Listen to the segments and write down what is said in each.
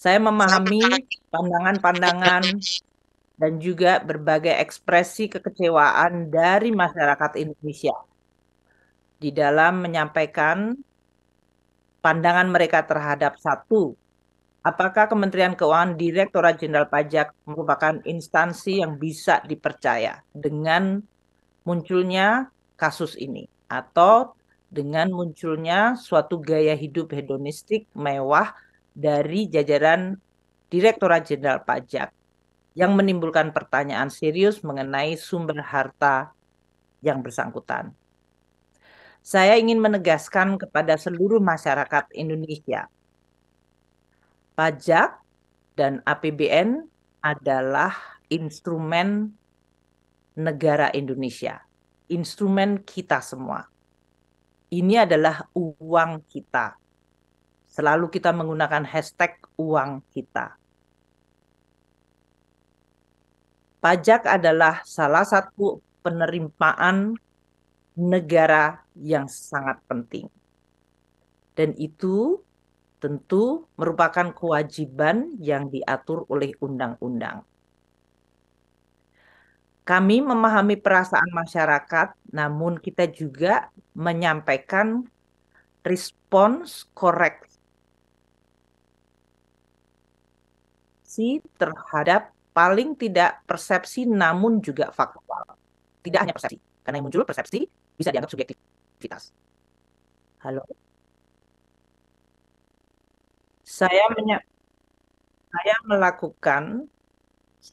Saya memahami pandangan-pandangan dan juga berbagai ekspresi kekecewaan dari masyarakat Indonesia di dalam menyampaikan pandangan mereka terhadap satu, apakah Kementerian Keuangan Direktorat Jenderal Pajak merupakan instansi yang bisa dipercaya dengan munculnya kasus ini atau dengan munculnya suatu gaya hidup hedonistik mewah dari jajaran Direktorat Jenderal Pajak yang menimbulkan pertanyaan serius mengenai sumber harta yang bersangkutan. Saya ingin menegaskan kepada seluruh masyarakat Indonesia, pajak dan APBN adalah instrumen negara Indonesia, instrumen kita semua. Ini adalah uang kita Selalu kita menggunakan hashtag uang kita. Pajak adalah salah satu penerimaan negara yang sangat penting. Dan itu tentu merupakan kewajiban yang diatur oleh undang-undang. Kami memahami perasaan masyarakat, namun kita juga menyampaikan respons korek persepsi terhadap paling tidak persepsi namun juga faktual. Tidak hanya persepsi, karena yang muncul persepsi bisa dianggap subjektivitas. Halo. Saya menya saya melakukan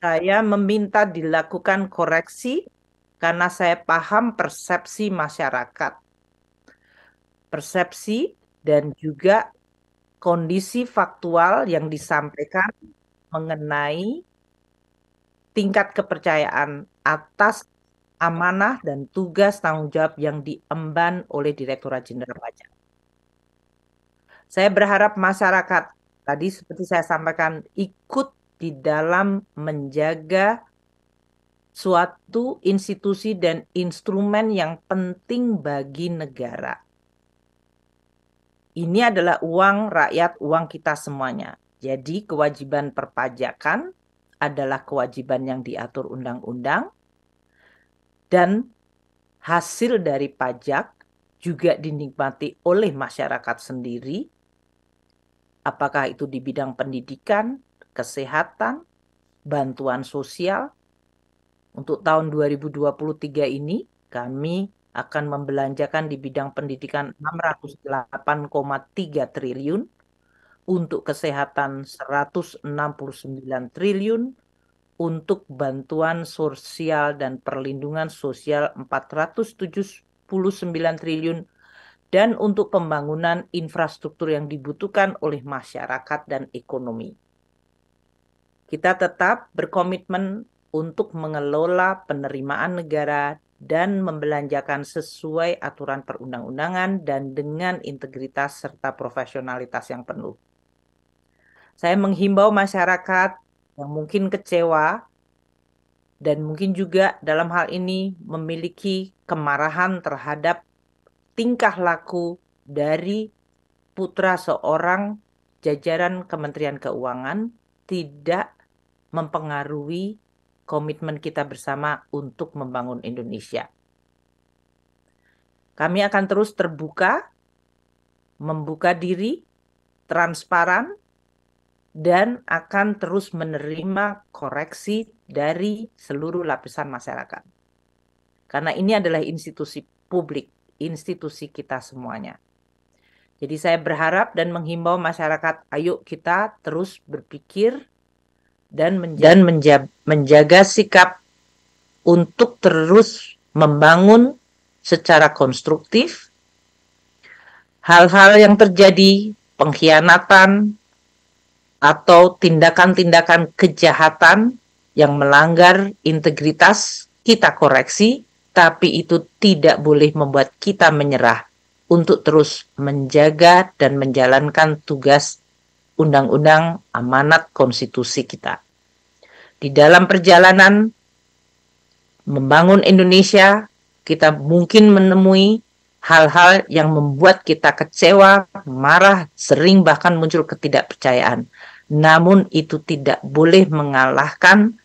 saya meminta dilakukan koreksi karena saya paham persepsi masyarakat. Persepsi dan juga kondisi faktual yang disampaikan mengenai tingkat kepercayaan atas amanah dan tugas tanggung jawab yang diemban oleh Direktorat Jenderal Pajak. Saya berharap masyarakat tadi seperti saya sampaikan ikut di dalam menjaga suatu institusi dan instrumen yang penting bagi negara. Ini adalah uang rakyat, uang kita semuanya. Jadi kewajiban perpajakan adalah kewajiban yang diatur undang-undang dan hasil dari pajak juga dinikmati oleh masyarakat sendiri apakah itu di bidang pendidikan, kesehatan, bantuan sosial. Untuk tahun 2023 ini kami akan membelanjakan di bidang pendidikan 608,3 triliun untuk kesehatan 169 triliun, untuk bantuan sosial dan perlindungan sosial 479 triliun, dan untuk pembangunan infrastruktur yang dibutuhkan oleh masyarakat dan ekonomi. Kita tetap berkomitmen untuk mengelola penerimaan negara dan membelanjakan sesuai aturan perundang-undangan dan dengan integritas serta profesionalitas yang penuh. Saya menghimbau masyarakat yang mungkin kecewa dan mungkin juga dalam hal ini memiliki kemarahan terhadap tingkah laku dari putra seorang jajaran Kementerian Keuangan tidak mempengaruhi komitmen kita bersama untuk membangun Indonesia. Kami akan terus terbuka, membuka diri, transparan, dan akan terus menerima koreksi dari seluruh lapisan masyarakat. Karena ini adalah institusi publik, institusi kita semuanya. Jadi saya berharap dan menghimbau masyarakat, ayo kita terus berpikir dan menjaga, dan menja menjaga sikap untuk terus membangun secara konstruktif hal-hal yang terjadi, pengkhianatan, atau tindakan-tindakan kejahatan yang melanggar integritas kita koreksi, tapi itu tidak boleh membuat kita menyerah untuk terus menjaga dan menjalankan tugas undang-undang amanat konstitusi kita. Di dalam perjalanan membangun Indonesia, kita mungkin menemui hal-hal yang membuat kita kecewa, marah, sering bahkan muncul ketidakpercayaan. Namun itu tidak boleh mengalahkan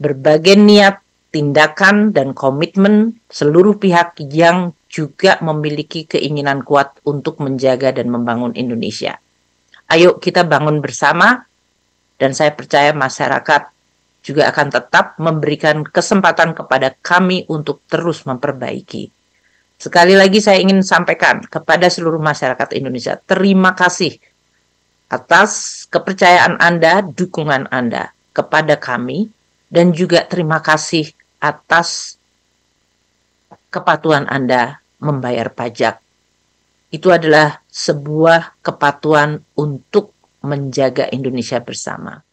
berbagai niat, tindakan dan komitmen seluruh pihak yang juga memiliki keinginan kuat untuk menjaga dan membangun Indonesia. Ayo kita bangun bersama dan saya percaya masyarakat juga akan tetap memberikan kesempatan kepada kami untuk terus memperbaiki. Sekali lagi saya ingin sampaikan kepada seluruh masyarakat Indonesia, terima kasih atas kepercayaan Anda, dukungan Anda kepada kami, dan juga terima kasih atas kepatuhan Anda membayar pajak. Itu adalah sebuah kepatuhan untuk menjaga Indonesia bersama.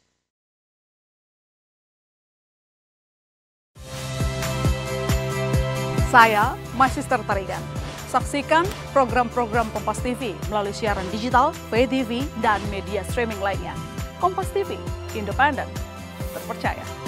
Saya masih tertarikan. Saksikan program-program Kompas TV melalui siaran digital, pay dan media streaming lainnya. Kompas TV, independen, terpercaya.